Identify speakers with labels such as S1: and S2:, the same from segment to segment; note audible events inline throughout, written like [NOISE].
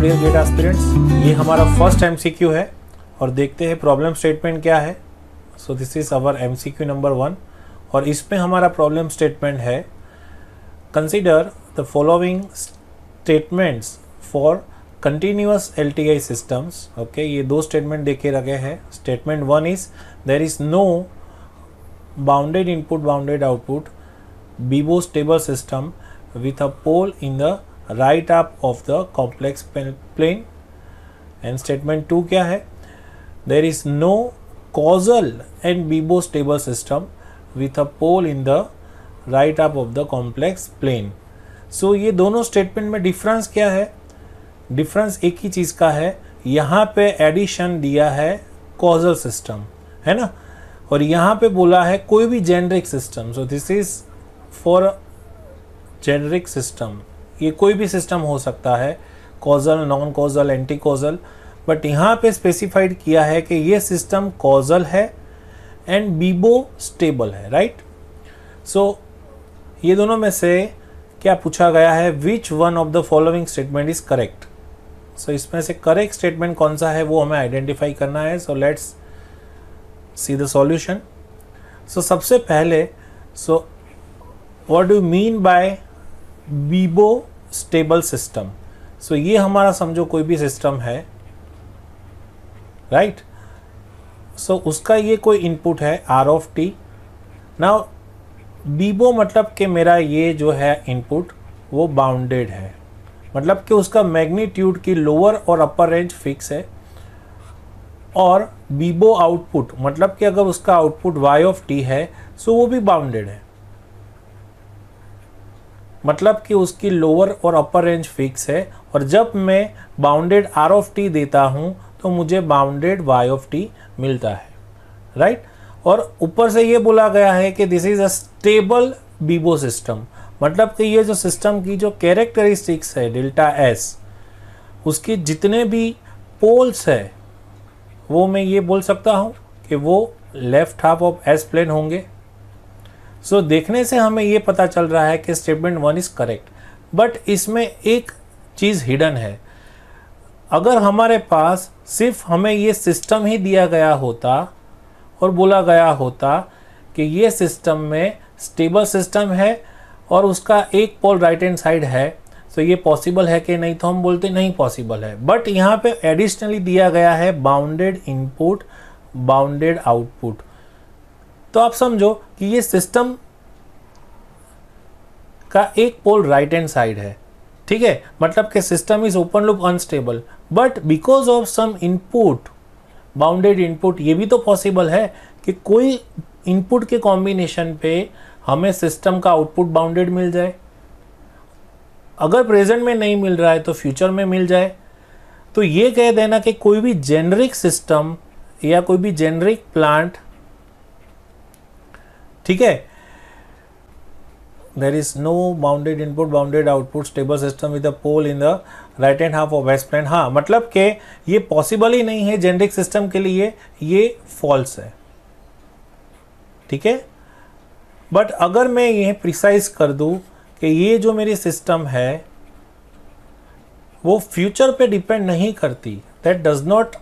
S1: Dear gate aspirants ये हमारा first MCQ है और देखते हैं प्रॉब्लम स्टेटमेंट क्या है so this is our MCQ number one और इसमें हमारा प्रॉब्लम स्टेटमेंट है consider the following statements for continuous L T I systems okay ये दो स्टेटमेंट देखे रखे हैं statement one is there is no bounded input bounded output BIBO stable system with a pole in the right half of the complex plane and statement two क्या है there is no causal and BIBO stable system with a pole in the right half of the complex plane so ये दोनों statement में difference क्या है difference एक ही चीज़ का है यहाँ पे एडिशन दिया है कॉजल सिस्टम है ना और यहाँ पे बोला है कोई भी generic system so this is for generic system ये कोई भी सिस्टम हो सकता है causal non causal anti causal but यहाँ पे स्पेसिफाइड किया है कि ये सिस्टम कॉजल है एंड बीबो स्टेबल है राइट सो so, ये दोनों में से क्या पूछा गया है which one of the following statement is correct so इसमें से करेक्ट स्टेटमेंट कौन सा है वो हमें आइडेंटिफाई करना है so let's see the solution so सबसे पहले so what do mean by BIBO stable system so ये हमारा समझो कोई भी सिस्टम है राइट right? सो so, उसका ये कोई इनपुट है आर ऑफ टी ना बीबो मतलब कि मेरा ये जो है इनपुट वो बाउंडेड है मतलब कि उसका मैग्नीट्यूड की लोअर और अपर रेंज फिक्स है और बीबो आउटपुट मतलब कि अगर उसका आउटपुट वाई ऑफ टी है सो वो भी बाउंडेड है मतलब कि उसकी लोअर और अपर रेंज फिक्स है और जब मैं बाउंडेड आर ऑफ टी देता हूँ तो मुझे बाउंडेड वाई ऑफ टी मिलता है राइट और ऊपर से ये बोला गया है कि this is a stable BIBO system मतलब कि ये जो सिस्टम की जो कैरेक्टरिस्टिक्स है डेल्टा एस उसके जितने भी पोल्स है वो मैं ये बोल सकता हूँ कि वो left half of S plane होंगे सो so, देखने से हमें ये पता चल रहा है कि statement one is correct but इसमें एक चीज़ हिडन है अगर हमारे पास सिर्फ हमें ये सिस्टम ही दिया गया होता और बोला गया होता कि ये सिस्टम में स्टेबल सिस्टम है और उसका एक पोल राइट हैंड साइड है तो ये पॉसिबल है कि नहीं तो हम बोलते नहीं पॉसिबल है बट यहाँ पे एडिशनली दिया गया है बाउंडेड इनपुट बाउंडेड आउटपुट तो आप समझो कि ये सिस्टम का एक पोल राइट हैंड साइड है ठीक है मतलब कि system is open loop unstable but because of some input bounded input ये भी तो पॉसिबल है कि कोई इनपुट के कॉम्बिनेशन पे हमें सिस्टम का आउटपुट बाउंडेड मिल जाए अगर प्रेजेंट में नहीं मिल रहा है तो फ्यूचर में मिल जाए तो ये कह देना कि कोई भी जेनरिक सिस्टम या कोई भी जेनरिक प्लांट ठीक है there is no bounded input bounded output stable system with a pole in the right hand half of हाँ मतलब के ये पॉसिबल ही नहीं है जेनरिक सिस्टम के लिए ये फॉल्स है ठीक है बट अगर मैं ये प्रिसाइज कर दू कि ये जो मेरी सिस्टम है वो फ्यूचर पे डिपेंड नहीं करती that does not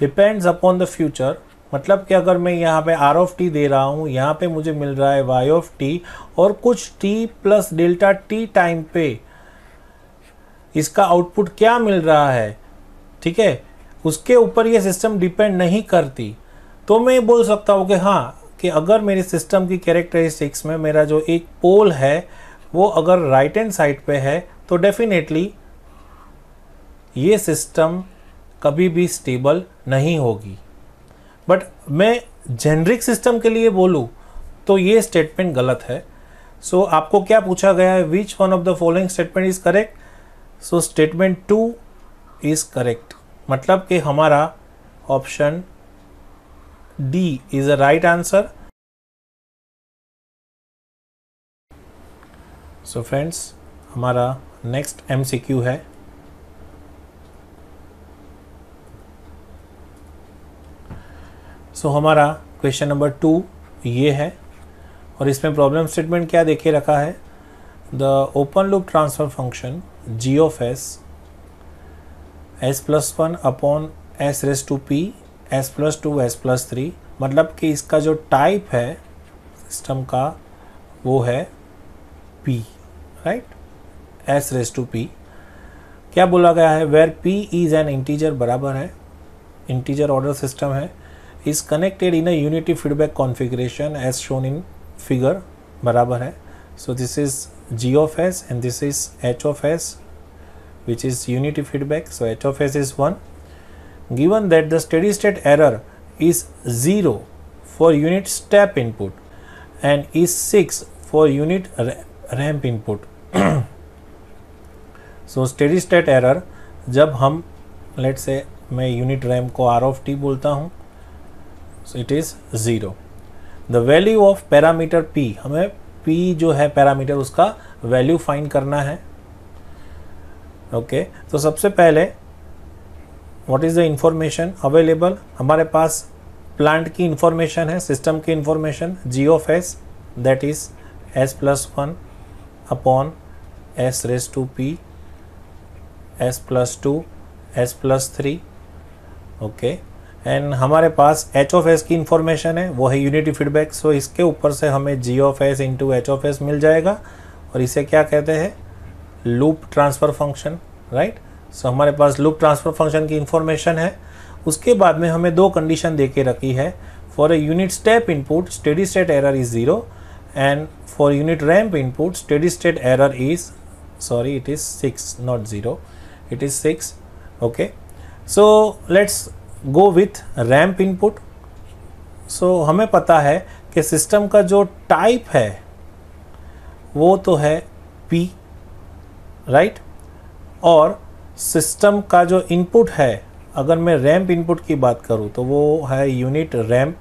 S1: depends upon the future मतलब कि अगर मैं यहाँ पे आर ऑफ टी दे रहा हूँ यहाँ पे मुझे मिल रहा है वाई ऑफ टी और कुछ t plus delta t time पे इसका आउटपुट क्या मिल रहा है ठीक है उसके ऊपर ये सिस्टम डिपेंड नहीं करती तो मैं बोल सकता हूँ कि हाँ कि अगर मेरे सिस्टम की कैरेक्टरिस्टिक्स में मेरा जो एक पोल है वो अगर राइट हैंड साइड पे है तो डेफिनेटली ये सिस्टम कभी भी स्टेबल नहीं होगी बट मैं जेनरिक सिस्टम के लिए बोलूँ तो ये स्टेटमेंट गलत है सो so, आपको क्या पूछा गया है which one of the following statement is correct so statement two is correct मतलब कि हमारा option D is a right answer so friends हमारा नेक्स्ट एमसीक्यू है सो so, हमारा क्वेश्चन नंबर टू ये है और इसमें प्रॉब्लम स्टेटमेंट क्या देखे रखा है the open loop transfer function G of s s plus one upon s raise to p s plus two S plus three मतलब कि इसका जो टाइप है सिस्टम का वो है p right s raise to p क्या बोला गया है where p is an integer बराबर है इंटीजर ऑर्डर सिस्टम है is connected in a unity feedback configuration as shown in figure बराबर है so this is g of s and this is h of s which is unity feedback so h of s is 1 given that the steady state error is 0 for unit step input and is 6 for unit ramp input [CLEARS THROAT] so steady state error जब हम say से unit ramp को R of t बोलता हूँ so it is zero the value of parameter p हमें p जो है parameter उसका वैल्यू फाइंड करना है ओके okay, तो सबसे पहले what is the information available हमारे पास प्लांट की इंफॉर्मेशन है सिस्टम की information G of s that is s plus one upon s raise to p s plus two S plus three okay and हमारे पास एच ऑफ एस की information है वो है यूनिटी फीडबैक सो इसके ऊपर से हमें G of S into H of s मिल जाएगा और इसे क्या कहते हैं loop transfer function right so हमारे पास लूप ट्रांसफ़र फंक्शन की इन्फॉर्मेशन है उसके बाद में हमें दो कंडीशन दे के रखी है for a unit step input steady state error is zero and for unit ramp input steady state error is sorry it is six not zero it is six okay so let's go with ramp input so हमें पता है कि system का जो type है वो तो है पी राइट right? और सिस्टम का जो इनपुट है अगर मैं रैम्प इनपुट की बात करूं तो वो है यूनिट रैम्प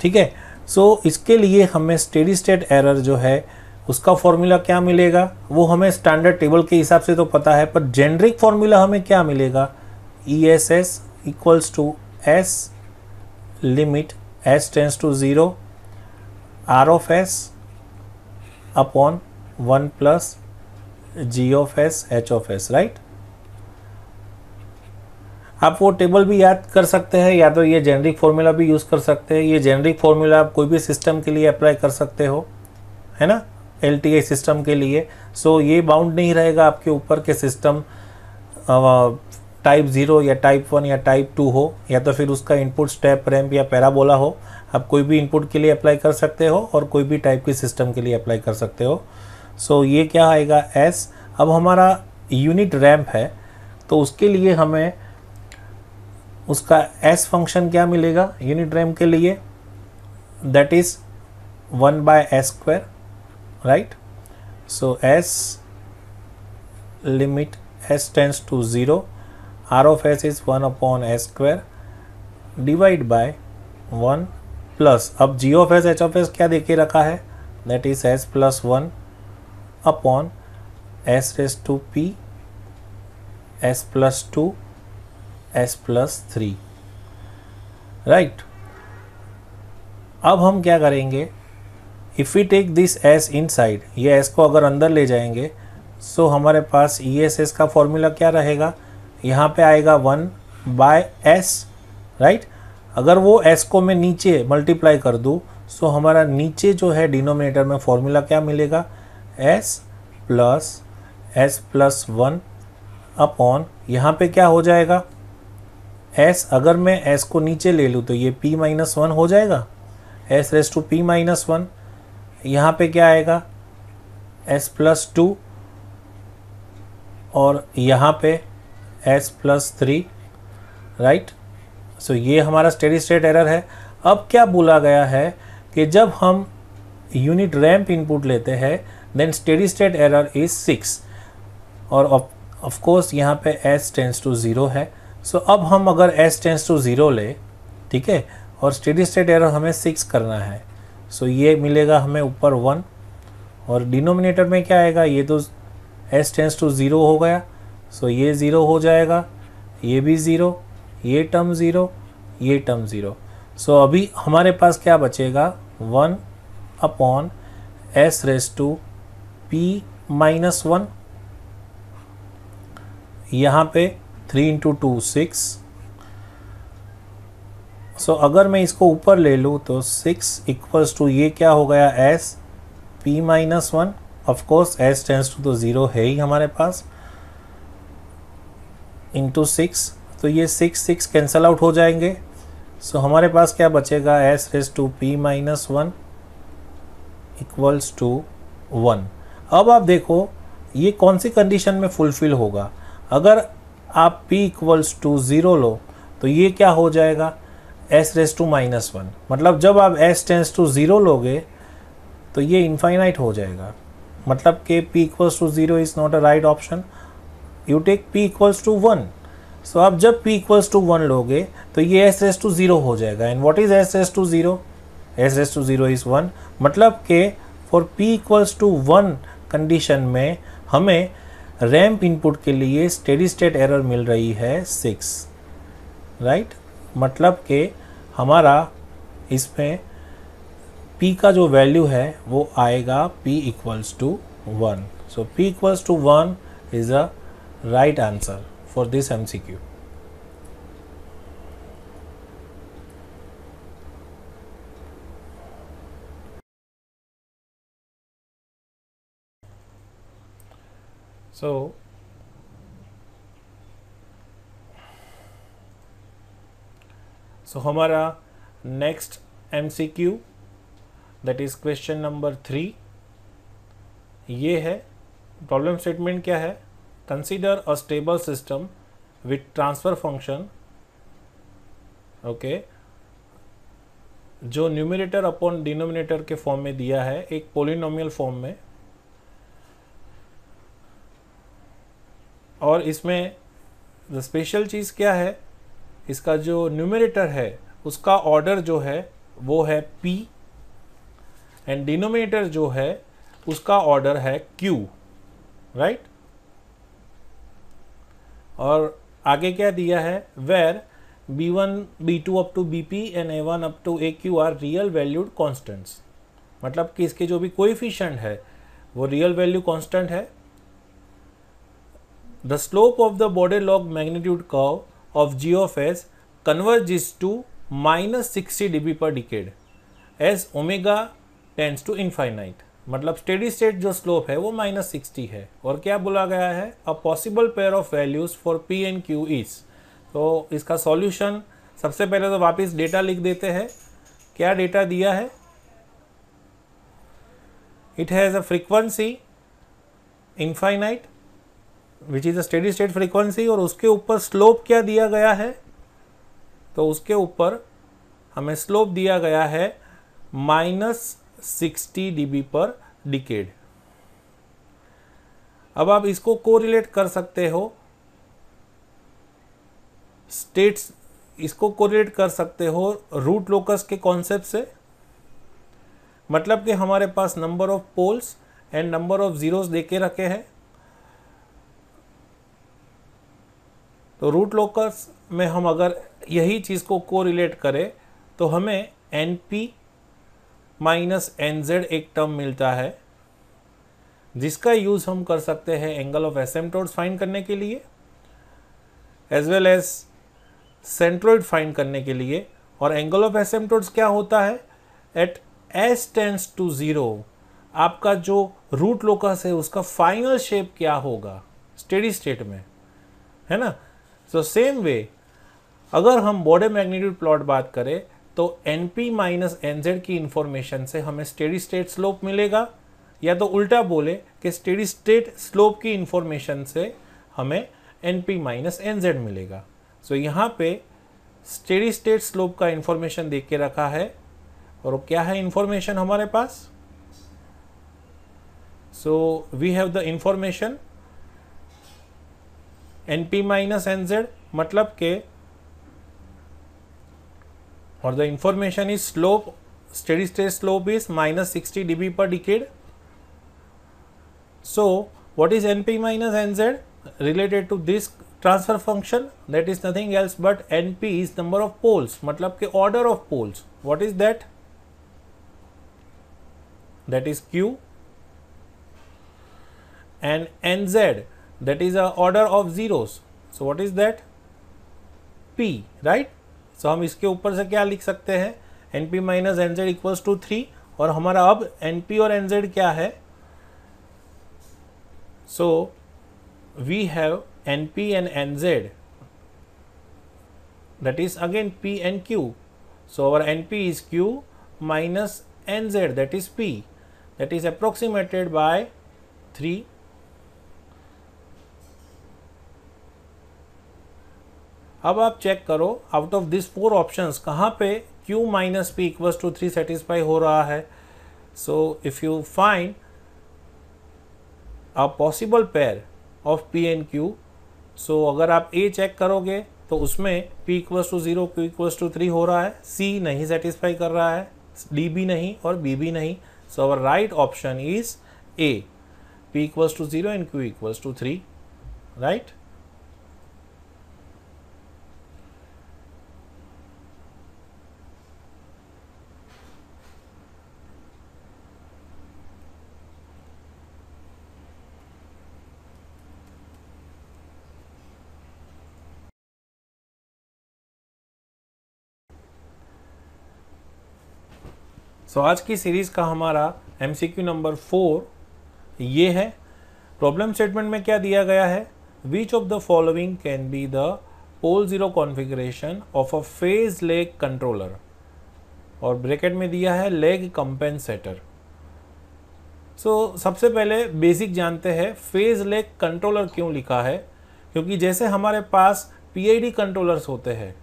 S1: ठीक है सो इसके लिए हमें स्टेडी स्टेट एरर जो है उसका फॉर्मूला क्या मिलेगा वो हमें स्टैंडर्ड टेबल के हिसाब से तो पता है पर जेनरिक फॉर्मूला हमें क्या मिलेगा e s s equals to s limit s tends to zero r of s upon one plus G of S H of s right आप वो टेबल भी याद कर सकते हैं या तो ये जेनरिक फॉर्मूला भी यूज़ कर सकते हैं ये जेनरिक फॉर्मूला आप कोई भी सिस्टम के लिए अप्लाई कर सकते हो है ना एल सिस्टम के लिए सो ये बाउंड नहीं रहेगा आपके ऊपर के सिस्टम टाइप ज़ीरो या टाइप वन या टाइप टू हो या तो फिर उसका इनपुट स्टेप रैम्प या पैराबोला हो आप कोई भी इनपुट के लिए अप्लाई कर सकते हो और कोई भी टाइप के सिस्टम के लिए अप्लाई कर सकते हो सो so, ये क्या आएगा एस अब हमारा यूनिट रैम्प है तो उसके लिए हमें उसका एस फंक्शन क्या मिलेगा यूनिट रैम्प के लिए that is one by s square right so s limit s tends to 0 r of s is 1 upon s square divide by 1 प्लस अब G of S H of s क्या देके रखा है that is s plus one upon s raise to p s plus two S plus three right अब हम क्या करेंगे if we take this s इन साइड ये एस को अगर अंदर ले जाएंगे सो so हमारे पास ई एस एस का फॉर्मूला क्या रहेगा यहाँ पे आएगा वन बाय एस राइट अगर वो एस को मैं नीचे मल्टीप्लाई कर दूँ सो so हमारा नीचे जो है डिनोमिनेटर में फॉर्मूला क्या मिलेगा s plus s plus one upon यहाँ पे क्या हो जाएगा एस अगर मैं एस को नीचे ले लूँ तो ये पी माइनस वन हो जाएगा s raise to p minus one यहाँ पे क्या आएगा s प्लस टू और यहाँ पे s plus three right so ये हमारा स्टेडी स्टेट एरर है अब क्या बोला गया है कि जब हम यूनिट रैम्प इनपुट लेते हैं then steady state error is six और ऑफ कोर्स यहाँ पे s टेंस टू ज़ीरो है सो so, अब हम अगर s टेंस टू ज़ीरो ले ठीक है और स्टेडी स्टेट एरर हमें सिक्स करना है सो so ये मिलेगा हमें ऊपर वन और डिनोमिनेटर में क्या आएगा ये तो एस टेंस टू ज़ीरो हो गया सो so ये ज़ीरो हो जाएगा ये भी ज़ीरो ये टर्म ज़ीरो ये टर्म ज़ीरो सो so अभी हमारे पास क्या बचेगा one upon s raise to p minus one यहाँ पे three into two six so so, अगर मैं इसको ऊपर ले लूँ तो सिक्स इक्वल्स टू ये क्या हो गया s p minus one of course s tends to तो ज़ीरो है ही हमारे पास इंटू सिक्स तो ये सिक्स सिक्स कैंसल आउट हो जाएंगे सो so, हमारे पास क्या बचेगा s raise to p minus one equals to one अब आप देखो ये कौन सी कंडीशन में फुलफिल होगा अगर आप पी इक्वल्स टू ज़ीरो लो तो ये क्या हो जाएगा s raise to minus one मतलब जब आप एस टेंस टू ज़ीरो लोगे तो ये इन्फाइनाइट हो जाएगा मतलब के p equals to zero is not a right option you take p equals to one so आप जब पी इक्वल्स टू वन लोगे तो ये एस रेस टू ज़ीरो हो जाएगा and what is s raise to zero s raise to zero is one मतलब के for p equals to one condition में हमें रैम्प इनपुट के लिए स्टेडी स्टेट एरर मिल रही है सिक्स राइट right? मतलब के हमारा इसमें p का जो वैल्यू है वो आएगा p equals to one so p equals to one is a right answer for this M C Q So so हमारा next M C Q that is question number three ये है problem statement क्या है consider a stable system with transfer function okay जो numerator upon denominator के form में दिया है एक पोलिनोमियल फॉर्म में और इसमें द स्पेशल चीज़ क्या है इसका जो न्यूमिनेटर है उसका ऑर्डर जो है वो है पी एंड डिनोमिनेटर जो है उसका ऑर्डर है क्यू राइट और आगे क्या दिया है where b one b two up to b p and a one up to a q are real valued constants मतलब कि इसके जो भी कोएफिशिएंट है वो रियल वैल्यू कॉन्स्टेंट है the slope of the Bode log magnitude curve of g of s converges to minus 60 dB per decade as omega tends to infinite मतलब steady state जो स्लोप है वो माइनस सिक्सटी है और क्या बोला गया है a possible pair of values for p and q is तो इसका सॉल्यूशन सबसे पहले तो वापस डेटा लिख देते हैं क्या डेटा दिया है it has a frequency infinite which is a steady state frequency और उसके ऊपर स्लोप क्या दिया गया है तो उसके ऊपर हमें स्लोप दिया गया है minus sixty d per decade अब आप इसको कोरिलेट कर सकते हो स्टेट्स इसको कोरिलेट कर सकते हो रूट लोकस के कॉन्सेप्ट से मतलब कि हमारे पास number of poles and number of zeros दे के रखे हैं तो रूट लोकस में हम अगर यही चीज़ को कोरिलेट करें तो हमें N P minus N z एक टर्म मिलता है जिसका यूज़ हम कर सकते हैं एंगल ऑफ एसेम्टोड्स फाइन करने के लिए as well as centroid find करने के लिए और एंगल ऑफ एसेमटोड्स क्या होता है at s tends to zero आपका जो रूट लोकस है उसका फाइनल शेप क्या होगा स्टेडी स्टेट में है ना सो सेम वे अगर हम बॉडे मैग्नीट्यूड प्लॉट बात करें तो N P minus N Z की इन्फॉर्मेशन से हमें स्टेडी स्टेट स्लोप मिलेगा या तो उल्टा बोले कि स्टेडी स्टेट स्लोप की इन्फॉर्मेशन से हमें N P minus N Z मिलेगा सो so, यहाँ पे स्टेडी स्टेट स्लोप का इन्फॉर्मेशन देख के रखा है और क्या है इन्फॉर्मेशन हमारे पास so we have the information N P minus N Z मतलब के और the information is slope steady state slope is minus sixty dB per decade so what is N P minus N Z related to this transfer function that is nothing else but N P is number of poles मतलब के order of poles what is that that is Q and N Z that is a order of zeros so what is that p right so hum iske upar se kya likh sakte hain np minus nz equals to 3 aur hamara ab np aur nz kya hai so we have np and nz that is again p and q so our np is q minus nz that is p that is approximated by अब आप check करो out of this four options कहाँ पे q minus P equals to three satisfy हो रहा है so if you find a possible pair of P and Q so अगर आप ए चेक करोगे तो उसमें p equal to zero Q equals to three हो रहा है c नहीं सेटिस्फाई कर रहा है डी भी नहीं और b भी नहीं so our right option is A p equal to zero and q equals to three right तो आज की सीरीज़ का हमारा एम नंबर फोर ये है प्रॉब्लम स्टेटमेंट में क्या दिया गया है which of the following can be the pole zero configuration of a phase lag controller और ब्रैकेट में दिया है लेग कंपेंसेटर सो सबसे पहले बेसिक जानते हैं फेज लेग कंट्रोलर क्यों लिखा है क्योंकि जैसे हमारे पास डी कंट्रोलर्स होते हैं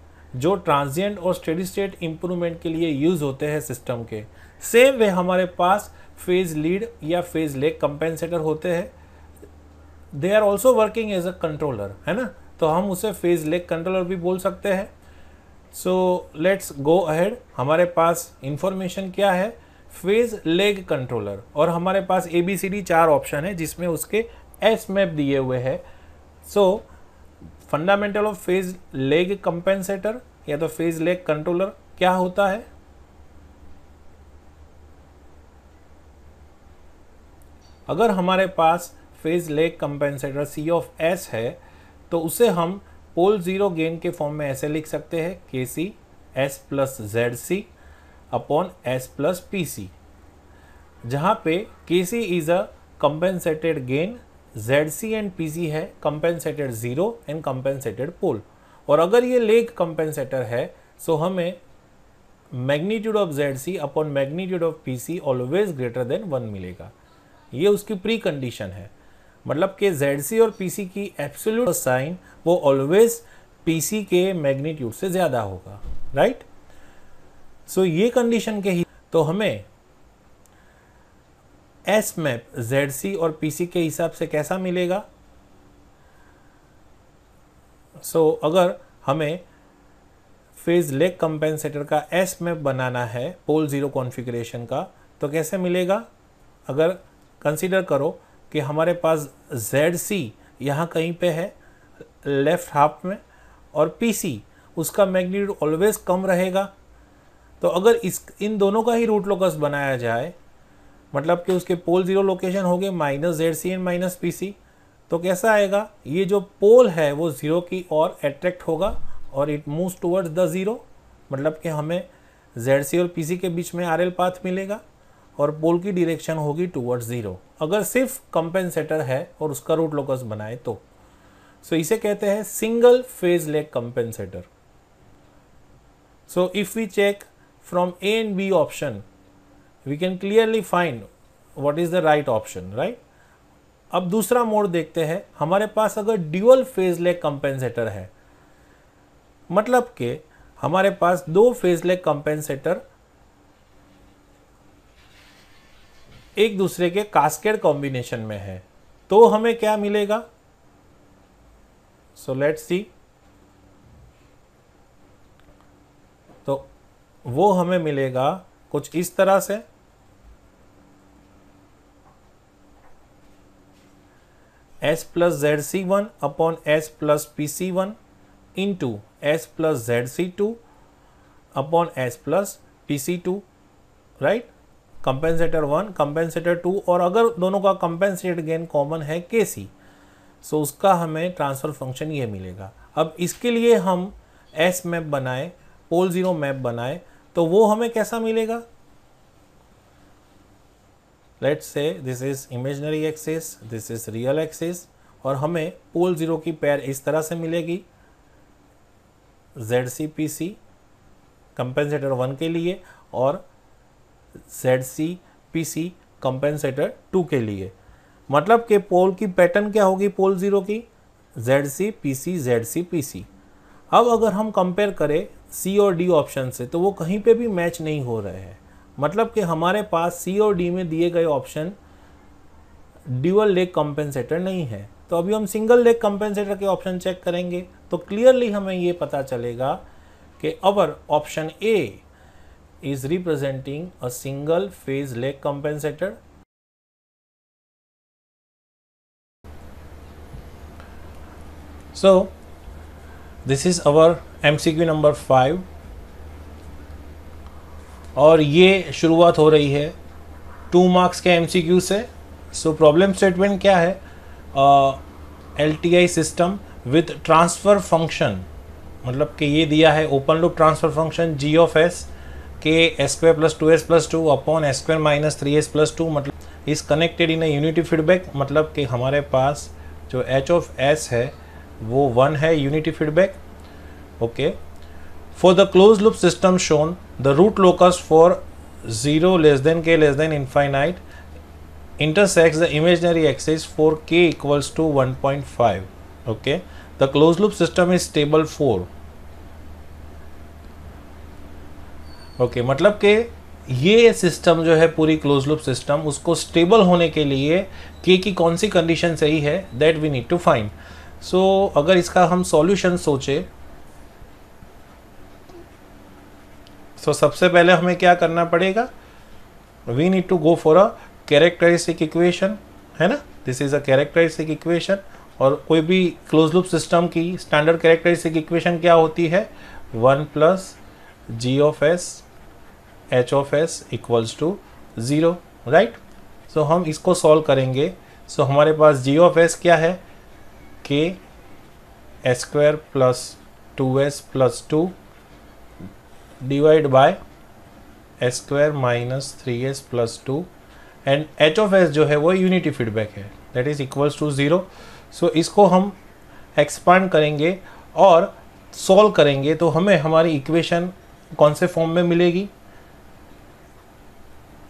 S1: जो ट्रांजिएंट और स्टेडी स्टेट इम्प्रूवमेंट के लिए यूज़ होते हैं सिस्टम के सेम वे हमारे पास फेज लीड या फेज लेग कंपेंसेटर होते हैं they are also working as a controller है ना तो हम उसे फेज लेग कंट्रोलर भी बोल सकते हैं सो लेट्स गो अहेड हमारे पास इंफॉर्मेशन क्या है फेज लेग कंट्रोलर और हमारे पास ए बी सी डी चार ऑप्शन है जिसमें उसके एस मैप दिए हुए हैं so fundamental of phase lag compensator या तो फेज लेग कंट्रोलर क्या होता है अगर हमारे पास phase lag compensator C of S है तो उसे हम पोल ज़ीरो गेन के फॉर्म में ऐसे लिख सकते हैं K C S plus Z C upon S plus P C जहाँ पे K C is a compensated gain Z C and P C है compensated zero and compensated pole और अगर ये लेग कंपेंसेटर है सो हमें magnitude of Z C upon magnitude of P C always greater than one मिलेगा ये उसकी pre condition है मतलब कि सी और सी की एब्सोल्यूट साइन वो ऑलवेज सी के मैग्नीट्यूड से ज़्यादा होगा राइट सो so, ये कंडीशन के ही तो हमें एस मैप जेड सी और पीसी के हिसाब से कैसा मिलेगा सो so, अगर हमें फेज लेग कंपेंसेटर का एस मैप बनाना है पोल जीरो कॉन्फ़िगरेशन का तो कैसे मिलेगा अगर कंसिडर करो कि हमारे पास जेड सी यहाँ कहीं पे है लेफ़्ट हाफ में और पी सी उसका मैग्नीट्यूड ऑलवेज कम रहेगा तो अगर इस इन दोनों का ही रूट लोकस बनाया जाए मतलब कि उसके पोल ज़ीरो लोकेशन हो गए minus Z C and minus P C तो कैसा आएगा ये जो पोल है वो ज़ीरो की ओर अट्रैक्ट होगा और it moves towards the zero मतलब कि हमें जेड सी और पी सी के बीच में आर एल पाथ मिलेगा और पोल की डिरेक्शन होगी टूवर्ड्स ज़ीरो अगर सिर्फ कंपेंसेटर है और उसका रूट लोकस बनाए तो सो so, इसे कहते हैं single phase lag compensator so if we check from A and B option we can clearly find what is the right option right अब दूसरा मोड देखते हैं हमारे पास अगर ड्यूअल फेज लेग कंपेंसेटर है मतलब के हमारे पास दो फेज लेग कंपेंसेटर एक दूसरे के कास्केड कॉम्बिनेशन में है तो हमें क्या मिलेगा सो लेट सी तो वो हमें मिलेगा कुछ इस तरह से S plus Z C one upon S plus P C one into S plus Z C two upon S plus P C two right compensator one compensator two और अगर दोनों का कंपेंसेट गेन कॉमन है के सी सो उसका हमें transfer function ये मिलेगा अब इसके लिए हम एस मैप बनाए पोल ज़ीरो मैप बनाए तो वो हमें कैसा मिलेगा let's say this is imaginary axis this is real axis और हमें पोल ज़ीरो की पैर इस तरह से मिलेगी Z C P C compensator one के लिए और Z C P C compensator two के लिए मतलब कि पोल की पैटर्न क्या होगी पोल ज़ीरो की Z C P C Z C P C अब अगर हम कंपेयर करें सी और डी ऑप्शन से तो वो कहीं पे भी मैच नहीं हो रहे हैं मतलब कि हमारे पास सी और डी में दिए गए ऑप्शन ड्यूअल लेग कंपेंसेटर नहीं है तो अभी हम सिंगल लेग कंपेंसेटर के ऑप्शन चेक करेंगे तो क्लियरली हमें ये पता चलेगा कि our option A is representing a single phase leg compensator. So, this is our MCQ number five और ये शुरुआत हो रही है टू मार्क्स के एमसीक्यू से सो प्रॉब्लम स्टेटमेंट क्या है L T I system with transfer function मतलब कि ये दिया है open loop transfer function G of S K S square plus two S plus two upon S square minus three S plus two मतलब is connected in unity feedback मतलब कि हमारे पास जो एच ऑफ एस है वो one है unity feedback okay for the close loop system shown the root locus for zero less than K less than infinite imaginary the for K equals to one point five okay the close loop system is stable for okay okay, मतलब कि ये system जो है पूरी close loop system उसको stable होने के लिए के की कौन सी कंडीशन सही है that we need to find so अगर इसका हम सॉल्यूशन सोचे सो तो so, सबसे पहले हमें क्या करना पड़ेगा we need to go for a characteristic equation है ना this is a characteristic equation और कोई भी क्लोज लूप सिस्टम की स्टैंडर्ड कैरेक्टरिस्टिक इक्वेशन क्या होती है one plus G of S H of S equals to zero right so हम इसको सॉल्व करेंगे सो so, हमारे पास जी ऑफ एस क्या है K square plus two S plus two divide by square minus three S plus two and H of S जो है वो यूनिटी फीडबैक है that is equals to zero so इसको हम एक्सपांड करेंगे और सॉल्व करेंगे तो हमें हमारी इक्वेशन कौन से फॉर्म में मिलेगी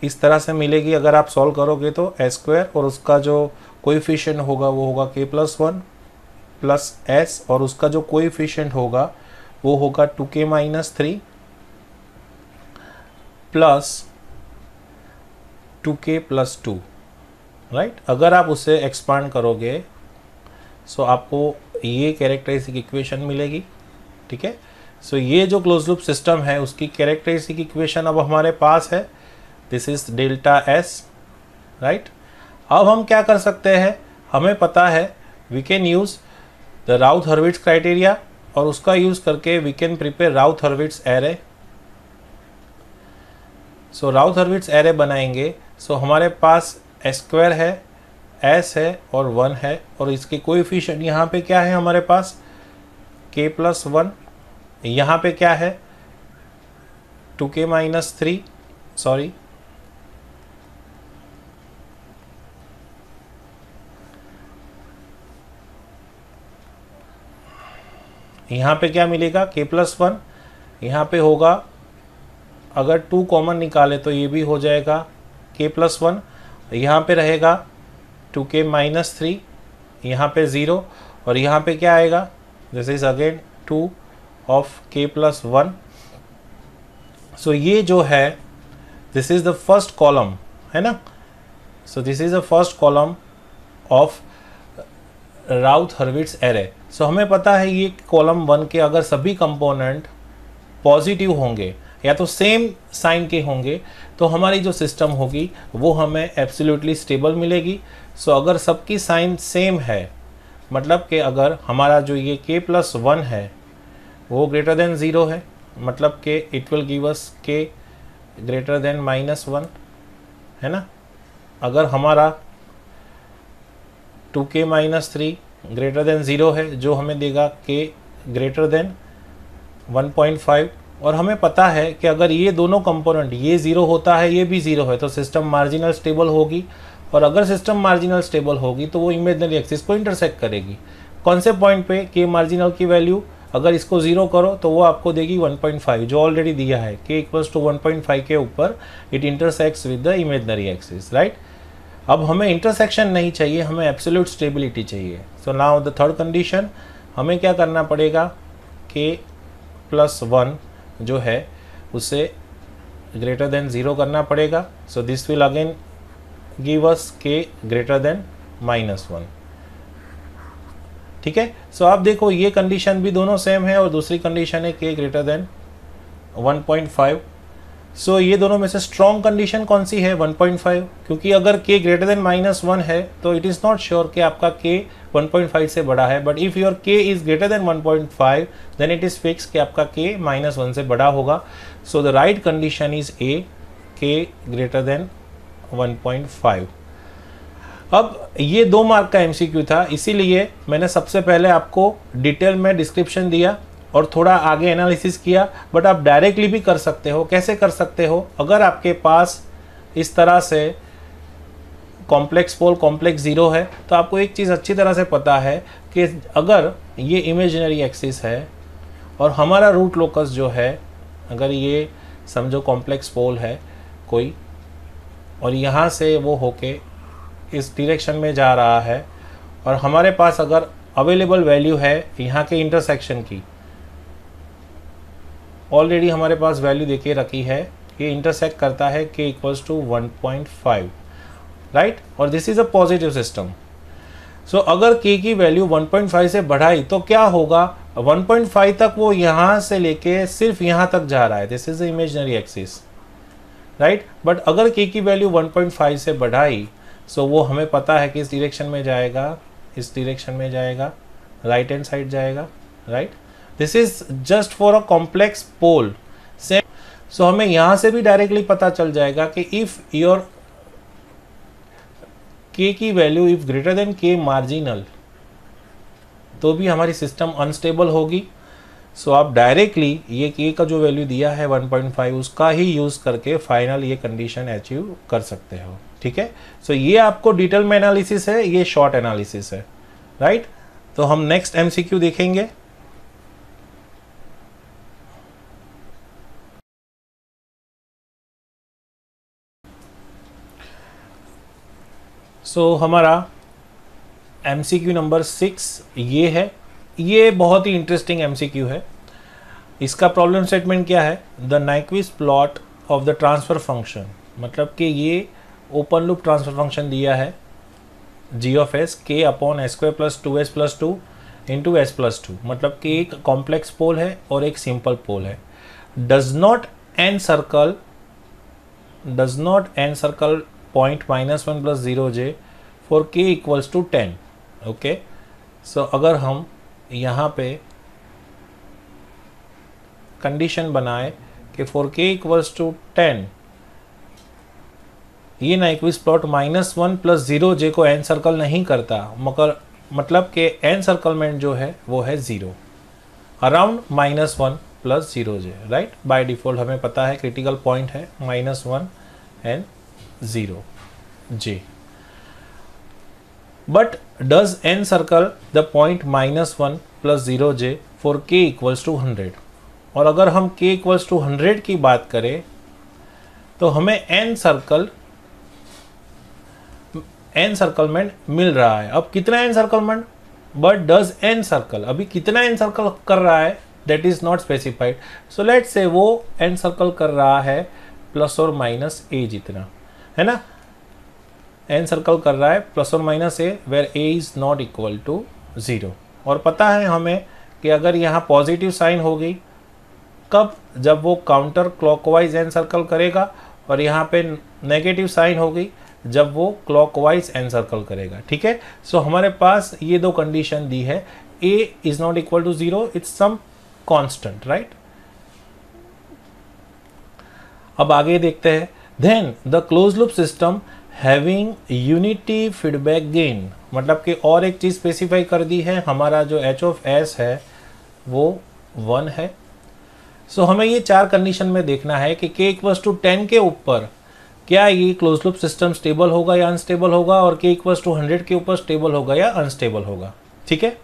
S1: इस तरह से मिलेगी अगर आप सॉल्व करोगे तो ए स्क्वायर और उसका जो कोईफिशेंट होगा वो होगा के प्लस वन प्लस एस और उसका जो कोईफिशेंट होगा वो होगा two K minus three plus two K plus two right अगर आप उसे एक्सपांड करोगे सो so आपको ये कैरेक्टरिस्टिक इक्वेशन मिलेगी ठीक है सो ये जो क्लोज लूप सिस्टम है उसकी कैरेक्टरिस्टिक इक्वेशन अब हमारे पास है this is delta S right अब हम क्या कर सकते हैं हमें पता है we can use the Routh Hurwitz criteria और उसका यूज़ करके we can prepare Routh Hurwitz array so Routh Hurwitz array बनाएंगे सो so, हमारे पास स्क्वायर है एस है और वन है और इसके कोएफिशिएंट यहाँ पे क्या है हमारे पास के प्लस वन यहाँ पे क्या है to K minus three sorry यहाँ पे क्या मिलेगा के प्लस वन यहाँ पे होगा अगर टू कॉमन निकाले तो ये भी हो जाएगा के प्लस वन यहाँ पे रहेगा टू के माइनस थ्री यहाँ पे ज़ीरो और यहाँ पे क्या आएगा this is again two of K plus one so ये जो है this is the first column है ना so this is the first column of Routh Hurwitz array so so, हमें पता है ये कॉलम वन के अगर सभी कंपोनेंट पॉजिटिव होंगे या तो सेम साइन के होंगे तो हमारी जो सिस्टम होगी वो हमें एब्सोल्युटली स्टेबल मिलेगी सो so, अगर सबकी साइन सेम है मतलब कि अगर हमारा जो ये k प्लस वन है वो ग्रेटर देन ज़ीरो है मतलब कि it will give us K greater than minus one है ना अगर हमारा two K minus three greater than zero है जो हमें देगा के ग्रेटर देन 1.5 और हमें पता है कि अगर ये दोनों कंपोनेंट ये ज़ीरो होता है ये भी ज़ीरो है तो सिस्टम मार्जिनल स्टेबल होगी और अगर सिस्टम मार्जिनल स्टेबल होगी तो वो इमेजनरी एक्सिस को इंटरसेक्ट करेगी कौन से पॉइंट पे के मार्जिनल की वैल्यू अगर इसको ज़ीरो करो तो वो आपको देगी 1.5 जो ऑलरेडी दिया है के इक्वल्स टू वन के ऊपर it intersects with the imaginary axis right अब हमें इंटरसेक्शन नहीं चाहिए हमें एब्सोल्यूट स्टेबिलिटी चाहिए so now the third condition हमें क्या करना पड़ेगा के प्लस वन जो है उसे ग्रेटर देन ज़ीरो करना पड़ेगा so this will again give us K greater than minus one ठीक है सो आप देखो ये कंडीशन भी दोनों सेम है और दूसरी कंडीशन है K greater than one point five so so, ये दोनों में से स्ट्रॉन्ग कंडीशन कौन सी है 1.5 क्योंकि अगर k greater than minus one है तो इट इज़ नॉट श्योर कि आपका k 1.5 से बड़ा है but if your k is greater than 1.5 then it is fix कि आपका k माइनस वन से बड़ा होगा so the right condition is a k greater than 1.5 अब ये दो मार्क का एम था इसीलिए मैंने सबसे पहले आपको डिटेल में डिस्क्रिप्शन दिया और थोड़ा आगे एनालिसिस किया बट आप डायरेक्टली भी कर सकते हो कैसे कर सकते हो अगर आपके पास इस तरह से कॉम्प्लेक्स पोल कॉम्प्लेक्स ज़ीरो है तो आपको एक चीज़ अच्छी तरह से पता है कि अगर ये इमेजिनरी एक्सिस है और हमारा रूट लोकस जो है अगर ये समझो कॉम्प्लेक्स पोल है कोई और यहाँ से वो होके इस डिरेक्शन में जा रहा है और हमारे पास अगर अवेलेबल वैल्यू है यहाँ के इंटरसेक्शन की ऑलरेडी हमारे पास वैल्यू देखिए रखी है ये इंटरसेक्ट करता है K equals to one point five right और this is a positive system so अगर के की वैल्यू 1.5 से बढ़ाई तो क्या होगा 1.5 तक वो यहाँ से लेके सिर्फ यहाँ तक जा रहा है this is imaginary axis right but अगर के की वैल्यू 1.5 से बढ़ाई सो so वो हमें पता है कि इस डिरेक्शन में जाएगा इस डिरेक्शन में जाएगा राइट एंड साइड जाएगा right right? This is just for a complex pole same so हमें यहां से भी डायरेक्टली पता चल जाएगा कि इफ़ योर के की value if greater than K marginal तो भी हमारी सिस्टम अनस्टेबल होगी सो so, आप डायरेक्टली ये के का जो वैल्यू दिया है 1.5 उसका ही यूज़ करके फाइनल ये कंडीशन अचीव कर सकते हो ठीक है सो so, ये आपको डिटेल में एनालिसिस है ये शॉर्ट एनालिसिस है राइट right? तो हम नेक्स्ट एमसीक्यू देखेंगे सो so, हमारा M C Q number six ये है ये बहुत ही इंटरेस्टिंग एम सी क्यू है इसका प्रॉब्लम स्टेटमेंट क्या है the Nyquist plot of the transfer function मतलब कि ये ओपन लूप ट्रांसफ़र फंक्शन दिया है G of S K upon S square plus two S plus two into S plus two मतलब कि एक कॉम्प्लेक्स पोल है और एक सिंपल पोल है does not encircle does not encircle point minus one plus zero J for k equals to ten okay so अगर हम यहाँ पे कंडीशन बनाए कि for k equals to ten ये Nyquist plot minus one plus zero J को N circle नहीं करता मगर मतलब कि एन सर्कलमेंट जो है वो है zero around minus one plus zero J right by default हमें पता है क्रिटिकल पॉइंट है माइनस वन एंड ज़ीरो जी But does n circle the point minus one plus zero J for k equals to hundred और अगर हम k equals to hundred की बात करें तो हमें n सर्कल एन सर्कलमेंट मिल रहा है अब कितना encirclement but does encircle अभी कितना एन सर्कल कर रहा है that is not specified so let's say वो एन सर्कल कर रहा है प्लस और माइनस ए जितना है ना एन सर्कल कर रहा है प्लस और minus A where A is not equal to zero और पता है हमें कि अगर यहाँ पॉजिटिव साइन होगी कब जब वो काउंटर क्लॉकवाइज एन सर्कल करेगा और यहाँ पे नेगेटिव साइन होगी जब वो क्लॉकवाइज एन सर्कल करेगा ठीक है सो हमारे पास ये दो कंडीशन दी है A is not equal to zero it's some constant right अब आगे देखते हैं then the close loop system having unity feedback gain मतलब कि और एक चीज़ स्पेसिफाई कर दी है हमारा जो एच ऑफ एस है वो वन है सो so, हमें ये चार कंडीशन में देखना है कि के इक्वस टू टेन के ऊपर क्या ये क्लोज लूप सिस्टम स्टेबल होगा या अनस्टेबल होगा और के इक्वस टू हंड्रेड के ऊपर स्टेबल होगा या अनस्टेबल होगा ठीक है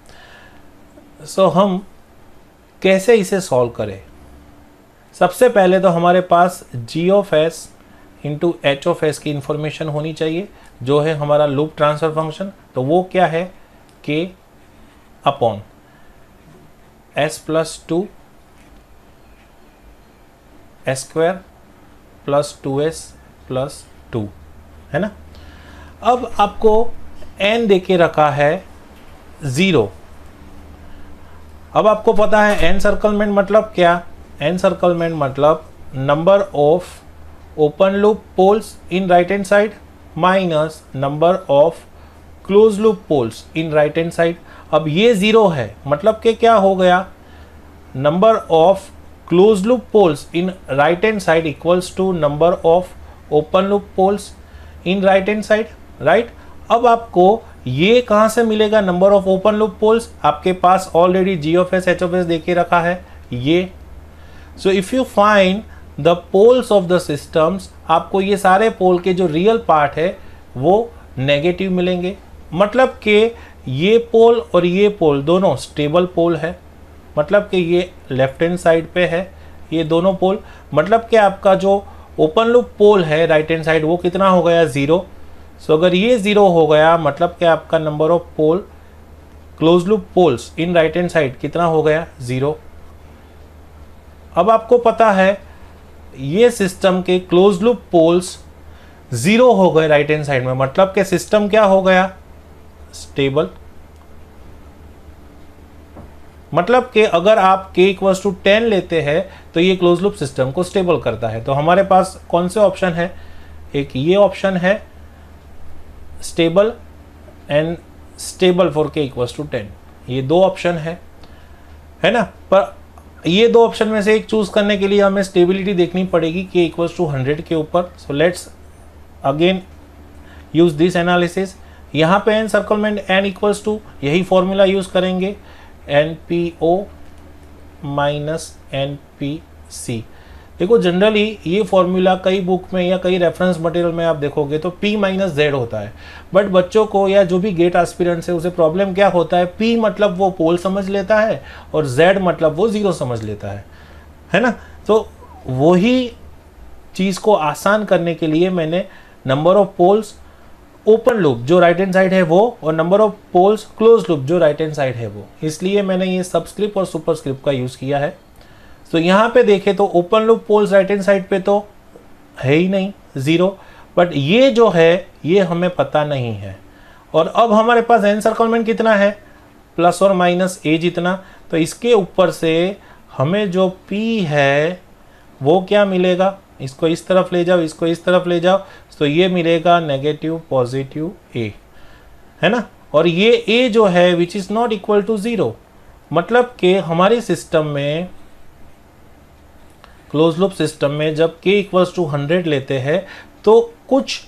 S1: सो so, हम कैसे इसे सॉल्व करें सबसे पहले तो हमारे पास G of S into H of S की इंफॉर्मेशन होनी चाहिए जो है हमारा लूप ट्रांसफर फंक्शन तो वो क्या है K upon S plus two S square plus two S plus two है ना अब आपको एन दे के रखा है ज़ीरो अब आपको पता है एन सर्कलमेंट मतलब क्या एन सर्कलमेंट मतलब number of open loop poles in right hand side minus number of close loop poles in right hand side अब ये ज़ीरो है मतलब कि क्या हो गया number of close loop poles in right hand side equals to number of open loop poles in right hand side right अब आपको ये कहाँ से मिलेगा number of open loop poles आपके पास already G of S H of S देके रखा है ये so if you find the poles of the systems आपको ये सारे पोल के जो रियल पार्ट है वो नेगेटिव मिलेंगे मतलब कि ये पोल और ये पोल दोनों स्टेबल पोल है मतलब कि ये लेफ्ट हैंड साइड पे है ये दोनों पोल मतलब कि आपका जो ओपन लूप पोल है राइट हैंड साइड वो कितना हो गया ज़ीरो सो so, अगर ये ज़ीरो हो गया मतलब कि आपका number of pole close loop poles in right hand side कितना हो गया ज़ीरो अब आपको पता है ये सिस्टम के क्लोज लूप पोल्स जीरो हो गए राइट हैंड साइड में मतलब के सिस्टम क्या हो गया स्टेबल मतलब के अगर आप के इक्वल टू टेन लेते हैं तो ये क्लोज लूप सिस्टम को स्टेबल करता है तो हमारे पास कौन से ऑप्शन है एक ये ऑप्शन है stable and stable for K equal to ten ये दो ऑप्शन है है ना पर ये दो ऑप्शन में से एक चूज करने के लिए हमें स्टेबिलिटी देखनी पड़ेगी के इक्वल्स टू हंड्रेड के ऊपर so let's again use this analysis यहाँ पे encirclement N equals to यही फॉर्मूला यूज करेंगे N P O minus N P C देखो जनरली ये फॉर्मूला कई बुक में या कई रेफरेंस मटेरियल में आप देखोगे तो P माइनस जेड होता है बट बच्चों को या जो भी गेट एस्पिरेंट है उसे प्रॉब्लम क्या होता है P मतलब वो पोल समझ लेता है और Z मतलब वो ज़ीरो समझ लेता है है ना तो वही चीज़ को आसान करने के लिए मैंने number of poles open loop जो राइट हैंड साइड है वो और number of poles close loop जो राइट हैंड साइड है वो इसलिए मैंने ये सबस्क्रिप्ट और सुपरस्क्रिप्ट का यूज़ किया है तो यहाँ पे देखें तो open loop poles right hand side पे तो है ही नहीं ज़ीरो बट ये जो है ये हमें पता नहीं है और अब हमारे पास एन सर्कलमेंट कितना है प्लस और माइनस ए जितना तो इसके ऊपर से हमें जो पी है वो क्या मिलेगा इसको इस तरफ ले जाओ इसको इस तरफ ले जाओ तो ये मिलेगा नेगेटिव पॉजिटिव ए है ना और ये ए जो है which is not equal to zero मतलब कि हमारे सिस्टम में क्लोज लूप सिस्टम में जब k इक्वल्स टू हंड्रेड लेते हैं तो कुछ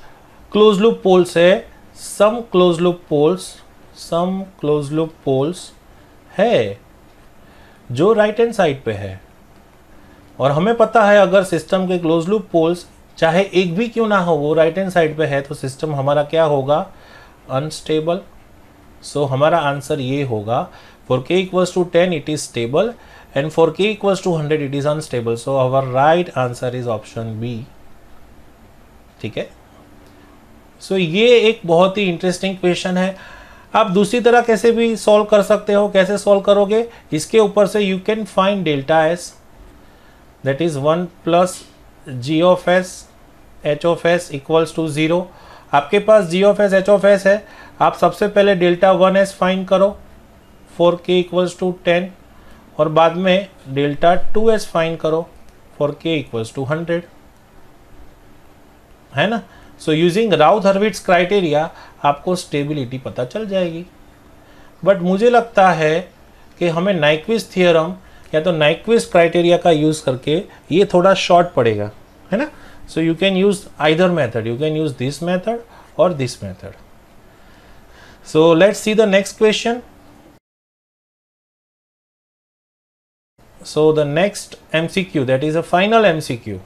S1: क्लोज लूप पोल्स है some close loop poles some close loop poles है जो राइट हैंड साइड पे है और हमें पता है अगर सिस्टम के क्लोज लूप पोल्स चाहे एक भी क्यों ना हो वो राइट हैंड साइड पे है तो सिस्टम हमारा क्या होगा अनस्टेबल सो so, हमारा आंसर ये होगा for K equals to ten it is stable and for k equals to 100 it is unstable so our right answer is option b ठीक है सो so, ये एक बहुत ही इंटरेस्टिंग क्वेश्चन है आप दूसरी तरह कैसे भी सॉल्व कर सकते हो कैसे सॉल्व करोगे इसके ऊपर से you can find delta S that is one plus G of S H of S equals to zero आपके पास G of S H of S है आप सबसे पहले डेल्टा वन एस फाइंड करो for K equals to ten और बाद में डेल्टा टू एस फाइन करो for K equals to hundred है ना सो यूजिंग राउथ हर्विट्स क्राइटेरिया आपको स्टेबिलिटी पता चल जाएगी बट मुझे लगता है कि हमें नाइक्विस्ट थियरम या तो नाइक्विस्ट क्राइटेरिया का यूज़ करके ये थोड़ा शॉर्ट पड़ेगा है ना so you can use either method you can use this method और this method so let's see the next question so the next M C Q that is a final M C Q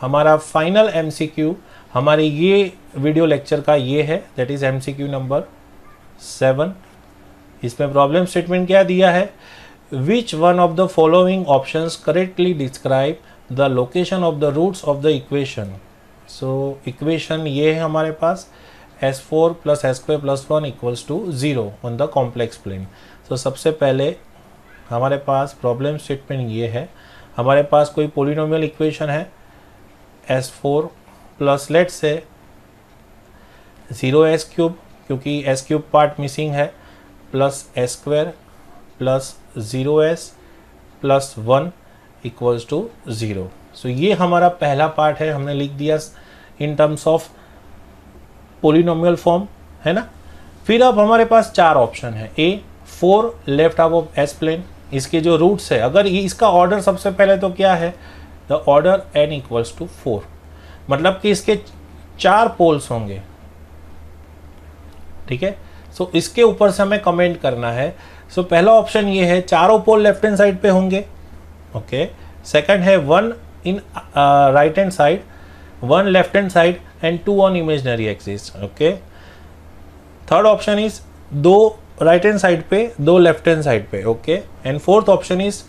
S1: हमारा final M C Q हमारे ये video lecture का ये है that is M C Q number seven इसमें problem statement क्या दिया है which one of the following option correctly describe the location of the roots of the equation so equation ये है हमारे पास S four plus S square plus one equals to zero on the complex plane तो सबसे पहले हमारे पास problem statement ये है हमारे पास कोई पोलिनोमियल इक्वेशन है S four plus let's say zero S cube क्योंकि एस क्यूब पार्ट मिसिंग है plus S square plus zero S plus one equals to zero so ये हमारा पहला पार्ट है हमने लिख दिया in terms of polynomial form है ना फिर अब हमारे पास चार ऑप्शन है A four left half of S plane इसके जो रूट्स है अगर इसका ऑर्डर सबसे पहले तो क्या है the order N equals to four मतलब कि इसके चार पोल्स होंगे ठीक है सो इसके ऊपर से हमें कमेंट करना है सो so, पहला ऑप्शन ये है चारों पोल लेफ्ट हैंड साइड पे होंगे ओके सेकंड है one in right hand side one left hand side and two on imaginary axis okay third option is दो राइट हैंड साइड पे दो लेफ्ट हैंड साइड पे okay and fourth option is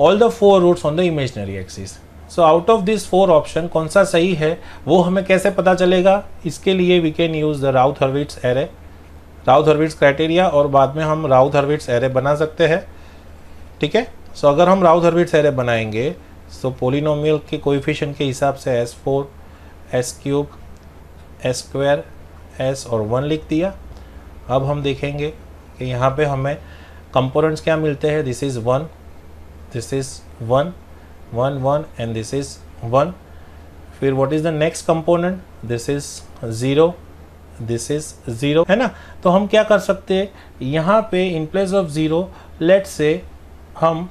S1: all the four roots on the imaginary axis so out of this four option कौन सा सही है वो हमें कैसे पता चलेगा इसके लिए we can use the Routh Hurwitz array Routh Hurwitz criteria और बाद में हम राउथ हर्विट्स एरे बना सकते हैं ठीक है सो so, अगर हम राउथ हर्विट्स एरे बनाएंगे सो so, पोलिनोमियल के कोइफिशन के हिसाब से S four S cube S square S और वन लिख दिया अब हम देखेंगे सकते यहाँ पे हमें कंपोनेंट्स क्या मिलते हैं this is one this is one one one and this is one फिर what is the next component this is zero this is zero है ना तो हम क्या कर सकते हैं यहाँ पे in place of zero let's say हम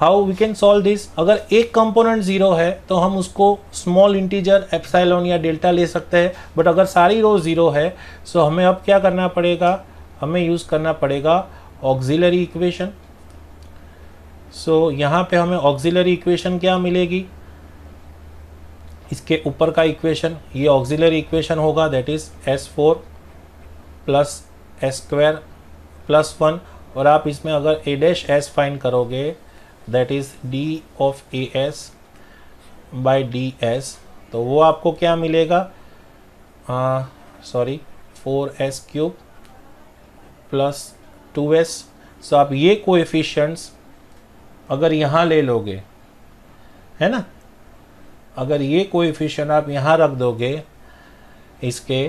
S1: how we can solve this अगर एक कंपोनेंट जीरो है तो हम उसको स्मॉल इंटीजर एप्साइलॉन या डेल्टा ले सकते हैं बट अगर सारी रो जीरो है सो so हमें अब क्या करना पड़ेगा हमें यूज़ करना पड़ेगा ऑक्जिलरी इक्वेशन सो यहाँ पे हमें ऑक्जिलरी इक्वेशन क्या मिलेगी इसके ऊपर का इक्वेशन ये ऑक्जिलरी इक्वेशन होगा that is S four plus S square plus one और आप इसमें अगर ए डैश एस फाइन करोगे that is D of A S by D S तो वो आपको क्या मिलेगा sorry four S cube plus two S so आप ये कोएफिशिएंट्स अगर यहाँ ले लोगे है ना अगर ये कोएफिशिएंट आप यहाँ रख दोगे इसके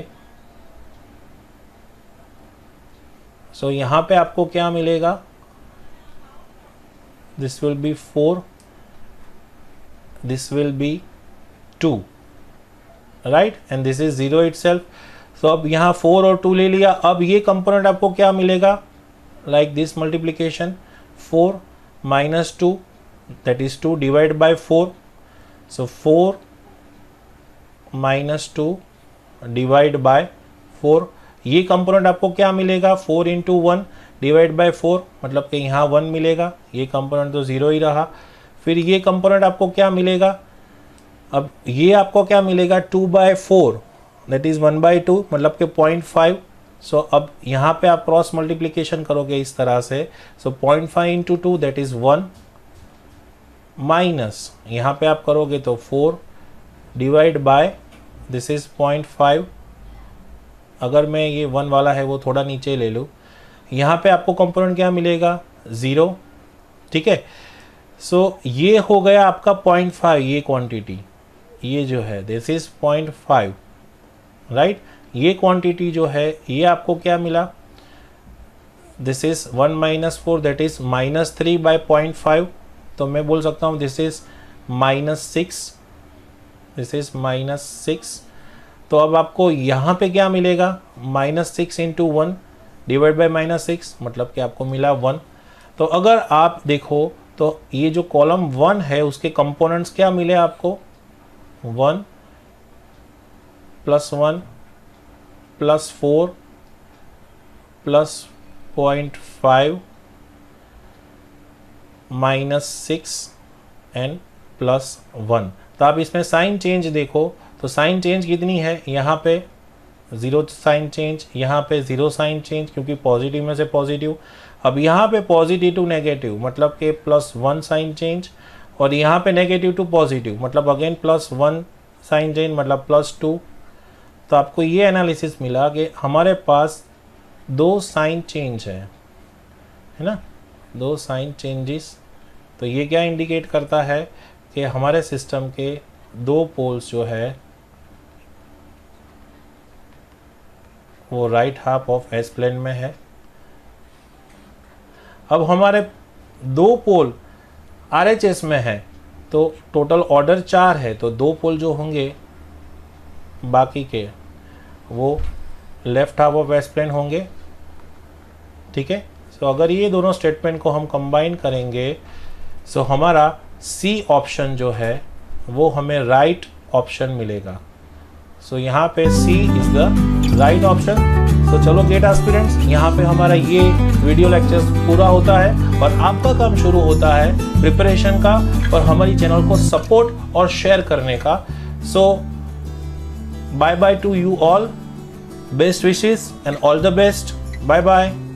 S1: सो so यहाँ पे आपको क्या मिलेगा this will be four this will be two and this is zero itself so so, अब यहाँ फोर और टू ले लिया अब ये कंपोनेंट आपको क्या मिलेगा like this multiplication four minus two that is two divide by four so four minus two divide by four ये कंपोनेंट आपको क्या मिलेगा four into one divide by four मतलब कि यहाँ वन मिलेगा ये कंपोनेंट तो ज़ीरो ही रहा फिर ये कंपोनेंट आपको क्या मिलेगा अब ये आपको क्या मिलेगा two by four that is one by two मतलब के पॉइंट फाइव सो अब यहाँ पे आप क्रॉस मल्टीप्लीकेशन करोगे इस तरह से so point five into two that is one minus यहाँ पे आप करोगे तो four divide by this is point five अगर मैं ये वन वाला है वो थोड़ा नीचे ले लूँ यहाँ पे आपको कंपोनेंट क्या मिलेगा ज़ीरो ठीक है सो ये हो गया आपका पॉइंट फाइव ये क्वांटिटी ये जो है this is point five right ये क्वांटिटी जो है ये आपको क्या मिला this is one minus four that is minus three by point five तो मैं बोल सकता हूँ this is minus six this is minus six तो अब आपको यहाँ पे क्या मिलेगा minus six into one divide by minus six मतलब कि आपको मिला वन तो अगर आप देखो तो ये जो कॉलम वन है उसके कंपोनेंट्स क्या मिले आपको one plus one plus four plus point five minus six and plus one तो आप इसमें साइन चेंज देखो तो साइन चेंज कितनी है यहाँ पे ज़ीरो साइन चेंज यहाँ पे ज़ीरो साइन चेंज क्योंकि पॉजिटिव में से पॉजिटिव अब यहाँ पे पॉजिटिव टू नेगेटिव मतलब के प्लस वन साइन चेंज और यहाँ पे नेगेटिव टू पॉजिटिव मतलब again plus one sign change मतलब प्लस टू तो आपको ये एनालिसिस मिला कि हमारे पास दो साइन चेंज है है ना दो साइन चेंजेस तो ये क्या इंडिकेट करता है कि हमारे सिस्टम के दो पोल्स जो है वो right half of S plane में है अब हमारे दो पोल आर एच एस में है तो टोटल ऑर्डर चार है तो दो पोल जो होंगे बाकी के वो लेफ्ट हाफ ऑफ वेस्ट प्लेन होंगे ठीक है सो अगर ये दोनों स्टेटमेंट को हम कंबाइन करेंगे सो हमारा सी ऑप्शन जो है वो हमें राइट right ऑप्शन मिलेगा सो so यहाँ पे C is the right option तो चलो गेट एस्पिरेंट्स यहाँ पे हमारा ये वीडियो लेक्चर पूरा होता है और आपका काम शुरू होता है प्रिपरेशन का और हमारी चैनल को सपोर्ट और शेयर करने का सो so, Bye bye to you all. Best wishes and all the best. Bye bye.